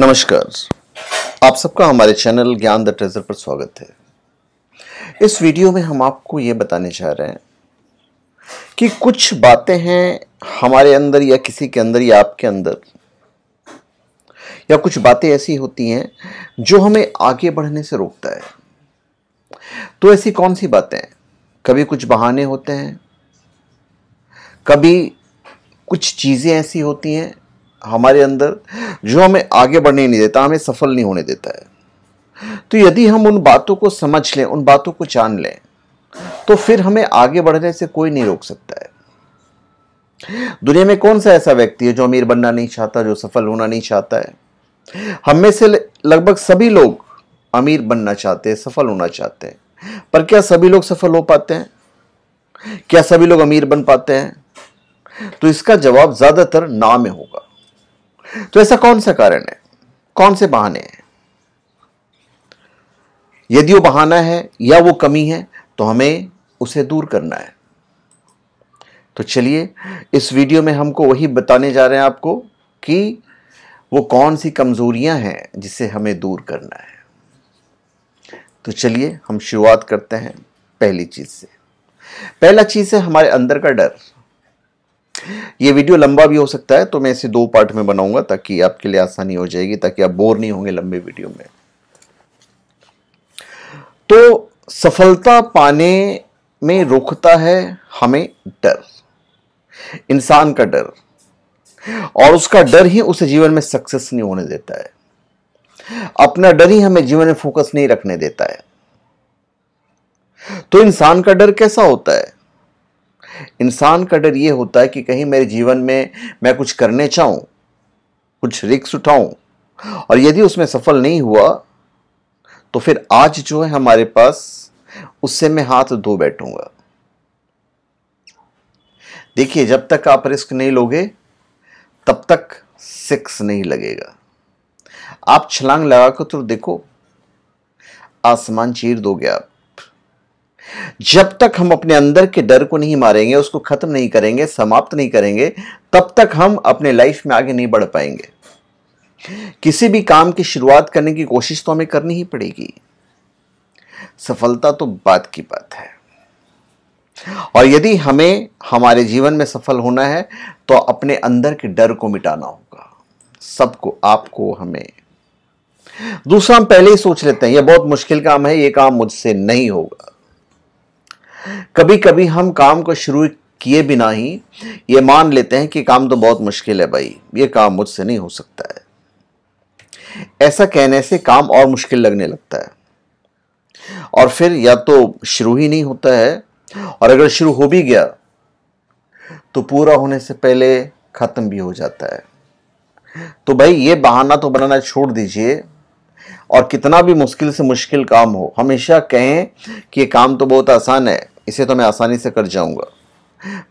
नमस्कार आप सबका हमारे चैनल ज्ञान द ट्रेजर पर स्वागत है इस वीडियो में हम आपको ये बताने चाह रहे हैं कि कुछ बातें हैं हमारे अंदर या किसी के अंदर या आपके अंदर या कुछ बातें ऐसी होती हैं जो हमें आगे बढ़ने से रोकता है तो ऐसी कौन सी बातें हैं कभी कुछ बहाने होते हैं कभी कुछ चीज़ें ऐसी होती हैं हमारे अंदर जो हमें आगे बढ़ने नहीं देता हमें सफल नहीं होने देता है तो यदि हम उन बातों को समझ लें उन बातों को जान लें तो फिर हमें आगे बढ़ने से कोई नहीं रोक सकता है दुनिया में कौन सा ऐसा व्यक्ति है जो अमीर बनना नहीं चाहता जो सफल होना नहीं चाहता है हम में से लगभग सभी लोग अमीर बनना चाहते हैं सफल होना चाहते हैं पर क्या सभी लोग सफल हो पाते हैं क्या सभी लोग अमीर बन पाते हैं तो इसका जवाब ज़्यादातर ना में होगा तो ऐसा कौन सा कारण है कौन से बहाने हैं यदि वो बहाना है या वो कमी है तो हमें उसे दूर करना है तो चलिए इस वीडियो में हमको वही बताने जा रहे हैं आपको कि वो कौन सी कमज़ोरियां हैं जिसे हमें दूर करना है तो चलिए हम शुरुआत करते हैं पहली चीज़ से पहला चीज़ है हमारे अंदर का डर ये वीडियो लंबा भी हो सकता है तो मैं इसे दो पार्ट में बनाऊंगा ताकि आपके लिए आसानी हो जाएगी ताकि आप बोर नहीं होंगे लंबे वीडियो में तो सफलता पाने में रोकता है हमें डर इंसान का डर और उसका डर ही उसे जीवन में सक्सेस नहीं होने देता है अपना डर ही हमें जीवन में फोकस नहीं रखने देता है तो इंसान का डर कैसा होता है इंसान का डर ये होता है कि कहीं मेरे जीवन में मैं कुछ करने चाहूँ कुछ रिक्स उठाऊँ और यदि उसमें सफल नहीं हुआ तो फिर आज जो है हमारे पास उससे मैं हाथ धो बैठूंगा देखिए जब तक आप रिस्क नहीं लोगे तब तक सिक्स नहीं लगेगा आप छलांग लगा कर तो देखो आसमान चीर दोगे आप जब तक हम अपने अंदर के डर को नहीं मारेंगे उसको खत्म नहीं करेंगे समाप्त नहीं करेंगे तब तक हम अपने लाइफ में आगे नहीं बढ़ पाएंगे किसी भी काम की शुरुआत करने की कोशिश तो हमें करनी ही पड़ेगी सफलता तो बात की बात है और यदि हमें हमारे जीवन में सफल होना है तो अपने अंदर के डर को मिटाना होगा सबको आपको हमें दूसरा हम पहले ही सोच लेते हैं यह बहुत मुश्किल काम है यह काम मुझसे नहीं होगा कभी कभी हम काम को शुरू किए बिना ही ये मान लेते हैं कि काम तो बहुत मुश्किल है भाई ये काम मुझसे नहीं हो सकता है ऐसा कहने से काम और मुश्किल लगने लगता है और फिर या तो शुरू ही नहीं होता है और अगर शुरू हो भी गया तो पूरा होने से पहले ख़त्म भी हो जाता है तो भाई ये बहाना तो बनाना छोड़ दीजिए और कितना भी मुश्किल से मुश्किल काम हो हमेशा कहें कि ये काम तो बहुत आसान है इसे तो मैं आसानी से कर जाऊंगा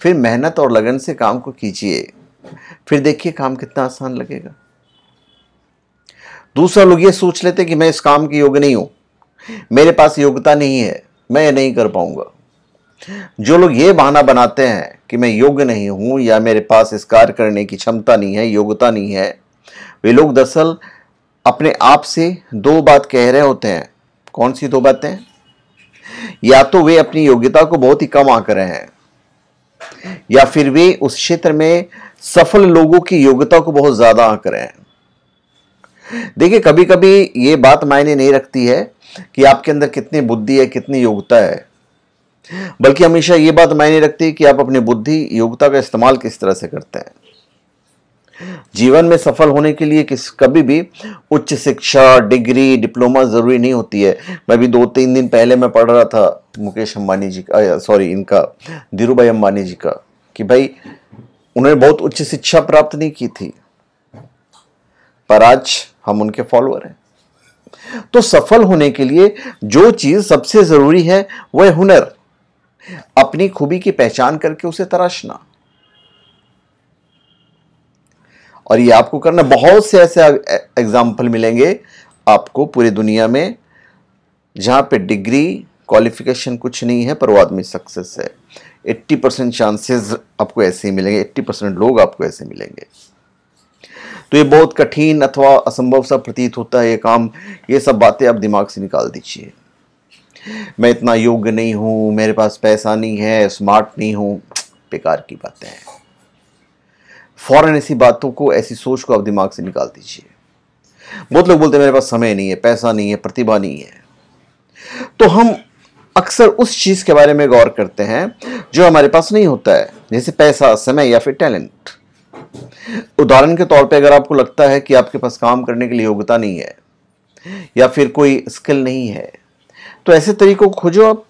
फिर मेहनत और लगन से काम को कीजिए फिर देखिए काम कितना आसान लगेगा दूसरा लोग ये सोच लेते कि मैं इस काम के योग्य नहीं हूं मेरे पास योग्यता नहीं है मैं ये नहीं कर पाऊंगा जो लोग ये बहाना बनाते हैं कि मैं योग्य नहीं हूं या मेरे पास इस कार्य करने की क्षमता नहीं है योग्यता नहीं है वे लोग दरअसल अपने आप से दो बात कह रहे होते हैं कौन सी दो बातें या तो वे अपनी योग्यता को बहुत ही कम आंक रहे हैं या फिर वे उस क्षेत्र में सफल लोगों की योग्यता को बहुत ज्यादा आंक रहे हैं देखिए कभी कभी ये बात मायने नहीं रखती है कि आपके अंदर कितनी बुद्धि है कितनी योग्यता है बल्कि हमेशा ये बात मायने रखती है कि आप अपनी बुद्धि योग्यता का इस्तेमाल किस तरह से करते हैं जीवन में सफल होने के लिए किस कभी भी उच्च शिक्षा डिग्री डिप्लोमा ज़रूरी नहीं होती है मैं भी दो तीन दिन पहले मैं पढ़ रहा था मुकेश अंबानी जी का सॉरी इनका धीरू भाई अंबानी जी का कि भाई उन्होंने बहुत उच्च शिक्षा प्राप्त नहीं की थी पर आज हम उनके फॉलोअर हैं तो सफल होने के लिए जो चीज़ सबसे ज़रूरी है वह हुनर अपनी खूबी की पहचान करके उसे तराशना और ये आपको करना बहुत से ऐसे एग्ज़ाम्पल मिलेंगे आपको पूरी दुनिया में जहाँ पे डिग्री क्वालिफिकेशन कुछ नहीं है पर वो आदमी सक्सेस है 80 परसेंट चांसेज आपको ऐसे ही मिलेंगे 80 परसेंट लोग आपको ऐसे मिलेंगे तो ये बहुत कठिन अथवा असंभव सा प्रतीत होता है ये काम ये सब बातें आप दिमाग से निकाल दीजिए मैं इतना योग्य नहीं हूँ मेरे पास पैसा नहीं है स्मार्ट नहीं हूँ बेकार की बातें हैं फ़ौरन ऐसी बातों को ऐसी सोच को आप दिमाग से निकाल दीजिए बहुत लोग बोलते हैं मेरे पास समय नहीं है पैसा नहीं है प्रतिभा नहीं है तो हम अक्सर उस चीज़ के बारे में गौर करते हैं जो हमारे पास नहीं होता है जैसे पैसा समय या फिर टैलेंट उदाहरण के तौर पे अगर आपको लगता है कि आपके पास काम करने के लिए योग्यता नहीं है या फिर कोई स्किल नहीं है तो ऐसे तरीकों को खोजो आप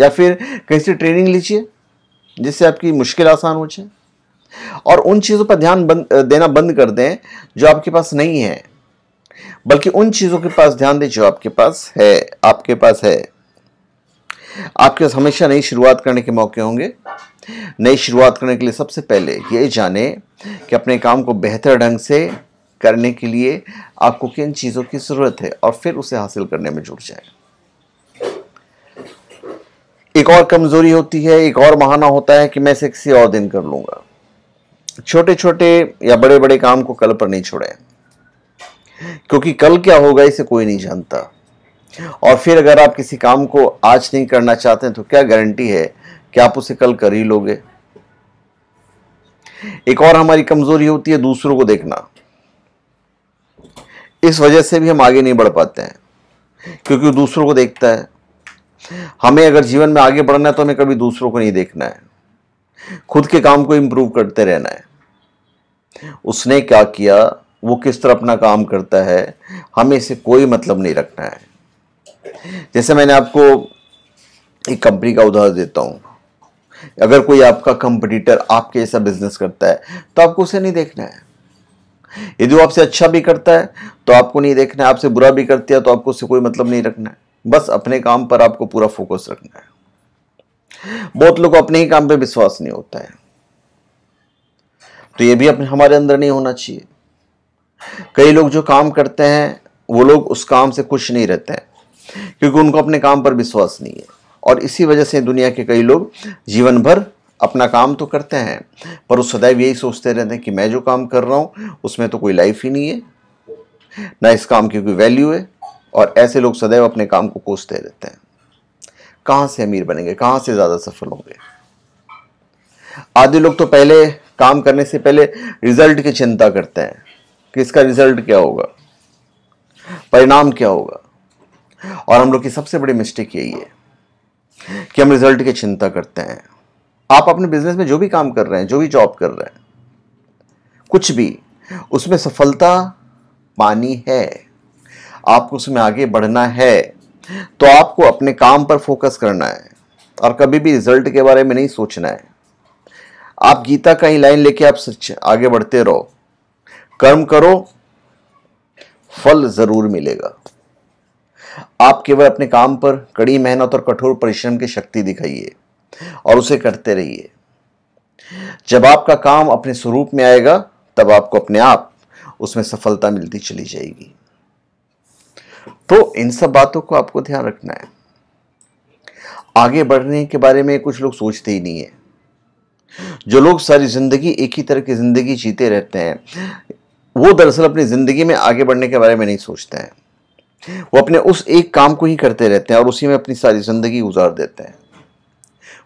या फिर कैसी ट्रेनिंग लीजिए जिससे आपकी मुश्किल आसान हो जाए और उन चीज़ों पर ध्यान बन, देना बंद कर दें जो आपके पास नहीं है बल्कि उन चीज़ों के पास ध्यान दें जो आपके पास है आपके पास है आपके पास हमेशा नई शुरुआत करने के मौके होंगे नई शुरुआत करने के लिए सबसे पहले ये जाने कि अपने काम को बेहतर ढंग से करने के लिए आपको किन चीज़ों की ज़रूरत है और फिर उसे हासिल करने में जुट जाए एक और कमज़ोरी होती है एक और बहाना होता है कि मैं इसे किसी और दिन कर लूंगा छोटे छोटे या बड़े बड़े काम को कल पर नहीं छोड़ें क्योंकि कल क्या होगा इसे कोई नहीं जानता और फिर अगर आप किसी काम को आज नहीं करना चाहते हैं तो क्या गारंटी है कि आप उसे कल कर ही लोगे एक और हमारी कमजोरी होती है दूसरों को देखना इस वजह से भी हम आगे नहीं बढ़ पाते हैं क्योंकि दूसरों को देखता है हमें अगर जीवन में आगे बढ़ना है तो हमें कभी दूसरों को नहीं देखना है खुद के काम को इम्प्रूव करते रहना है उसने क्या किया वो किस तरह अपना काम करता है हमें इसे कोई मतलब नहीं रखना है जैसे मैंने आपको एक कंपनी का उदाहरण देता हूँ अगर कोई आपका कंपटीटर आपके ऐसा बिजनेस करता है तो आपको उसे नहीं देखना है यदि वो आपसे अच्छा भी करता है तो आपको नहीं देखना है आपसे बुरा भी करती है तो आपको उससे कोई मतलब नहीं रखना है बस अपने काम पर आपको पूरा फोकस रखना है बहुत लोग को अपने ही काम पे विश्वास नहीं होता है तो ये भी अपने हमारे अंदर नहीं होना चाहिए कई लोग जो काम करते हैं वो लोग उस काम से खुश नहीं रहते हैं क्योंकि उनको अपने काम पर विश्वास नहीं है और इसी वजह से दुनिया के कई लोग जीवन भर अपना काम तो करते हैं पर उस सदैव यही सोचते रहते हैं कि मैं जो काम कर रहा हूँ उसमें तो कोई लाइफ ही नहीं है ना इस काम की कोई वैल्यू है और ऐसे लोग सदैव अपने काम को कोसते रहते हैं कहाँ से अमीर बनेंगे कहाँ से ज़्यादा सफल होंगे आधे लोग तो पहले काम करने से पहले रिजल्ट की चिंता करते हैं कि इसका रिजल्ट क्या होगा परिणाम क्या होगा और हम लोग की सबसे बड़ी मिस्टेक यही है कि हम रिजल्ट की चिंता करते हैं आप अपने बिजनेस में जो भी काम कर रहे हैं जो भी जॉब कर रहे हैं कुछ भी उसमें सफलता पानी है आपको उसमें आगे बढ़ना है तो आपको अपने काम पर फोकस करना है और कभी भी रिजल्ट के बारे में नहीं सोचना है आप गीता का ही लाइन लेके आप सच आगे बढ़ते रहो कर्म करो फल ज़रूर मिलेगा आप केवल अपने काम पर कड़ी मेहनत और कठोर परिश्रम की शक्ति दिखाइए और उसे करते रहिए जब आपका काम अपने स्वरूप में आएगा तब आपको अपने आप उसमें सफलता मिलती चली जाएगी तो इन सब बातों को आपको ध्यान रखना है आगे बढ़ने के बारे में कुछ लोग सोचते ही नहीं है जो लोग सारी ज़िंदगी एक ही तरह की ज़िंदगी जीते रहते हैं वो दरअसल अपनी ज़िंदगी में आगे बढ़ने के बारे में नहीं सोचते हैं वो अपने उस एक काम को ही करते रहते हैं और उसी में अपनी सारी ज़िंदगी गुजार देते हैं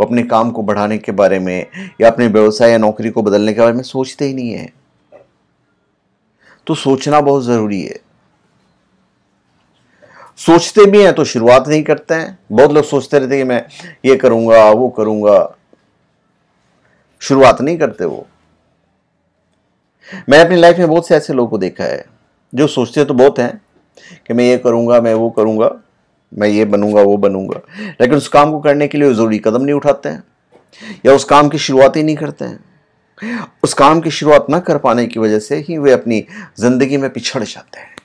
वो अपने काम को बढ़ाने के बारे में या अपने व्यवसाय या नौकरी को बदलने के बारे में सोचते ही नहीं है तो सोचना बहुत ज़रूरी है सोचते भी हैं तो शुरुआत नहीं करते हैं बहुत लोग सोचते रहते हैं कि मैं ये करूँगा वो करूँगा शुरुआत नहीं करते वो मैंने अपनी लाइफ में बहुत से ऐसे लोगों को देखा है जो सोचते तो बहुत हैं कि मैं ये करूँगा मैं वो करूँगा मैं ये बनूंगा वो बनूंगा लेकिन उस काम को करने के लिए ज़रूरी कदम नहीं उठाते हैं या उस काम की शुरुआत ही नहीं करते हैं उस काम की शुरुआत ना कर पाने की वजह से ही वे अपनी ज़िंदगी में पिछड़ जाते हैं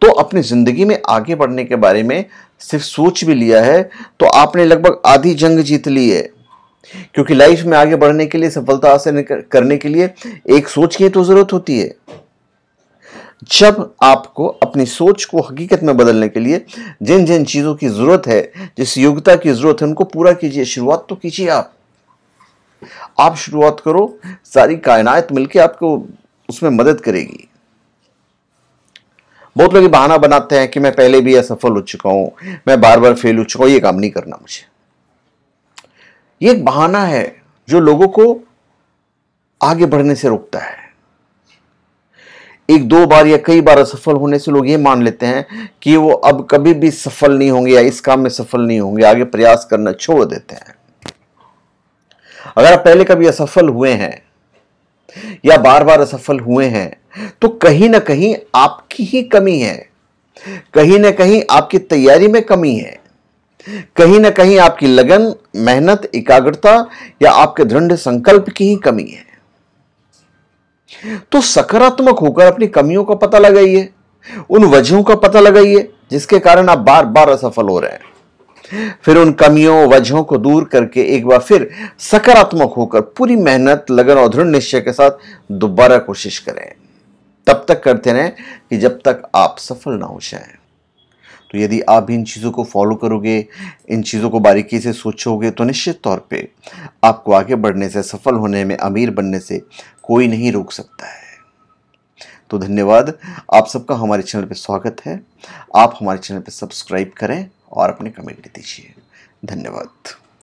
तो अपनी ज़िंदगी में आगे बढ़ने के बारे में सिर्फ सोच भी लिया है तो आपने लगभग आधी जंग जीत ली है क्योंकि लाइफ में आगे बढ़ने के लिए सफलता हासिल करने के लिए एक सोच की तो ज़रूरत होती है जब आपको अपनी सोच को हकीकत में बदलने के लिए जिन जिन चीज़ों की ज़रूरत है जिस योग्यता की ज़रूरत है उनको पूरा कीजिए शुरुआत तो कीजिए आप आप शुरुआत करो सारी कायनात मिलकर आपको उसमें मदद करेगी बहुत लोग बहाना बनाते हैं कि मैं पहले भी असफल हो चुका हूं मैं बार बार फेल हो चुका हूं ये काम नहीं करना मुझे ये एक बहाना है जो लोगों को आगे बढ़ने से रोकता है एक दो बार या कई बार असफल होने से लोग ये मान लेते हैं कि वो अब कभी भी सफल नहीं होंगे या इस काम में सफल नहीं होंगे आगे प्रयास करना छोड़ देते हैं अगर आप पहले कभी असफल हुए हैं या बार बार असफल हुए हैं तो कहीं ना कहीं आपकी ही कमी है कहीं ना कहीं आपकी तैयारी में कमी है कहीं ना कहीं आपकी लगन मेहनत एकाग्रता या आपके दृढ़ संकल्प की ही कमी है तो सकारात्मक होकर अपनी कमियों का पता लगाइए उन वजहों का पता लगाइए जिसके कारण आप बार बार असफल हो रहे हैं फिर उन कमियों वजहों को दूर करके एक बार फिर सकारात्मक होकर पूरी मेहनत लगन और दृढ़ निश्चय के साथ दोबारा कोशिश करें तब तक करते रहें कि जब तक आप सफल ना हो जाए तो यदि आप भी इन चीज़ों को फॉलो करोगे इन चीज़ों को बारीकी से सोचोगे तो निश्चित तौर पे आपको आगे बढ़ने से सफल होने में अमीर बनने से कोई नहीं रोक सकता है तो धन्यवाद आप सबका हमारे चैनल पर स्वागत है आप हमारे चैनल पर सब्सक्राइब करें और अपने कमेंट दीजिए धन्यवाद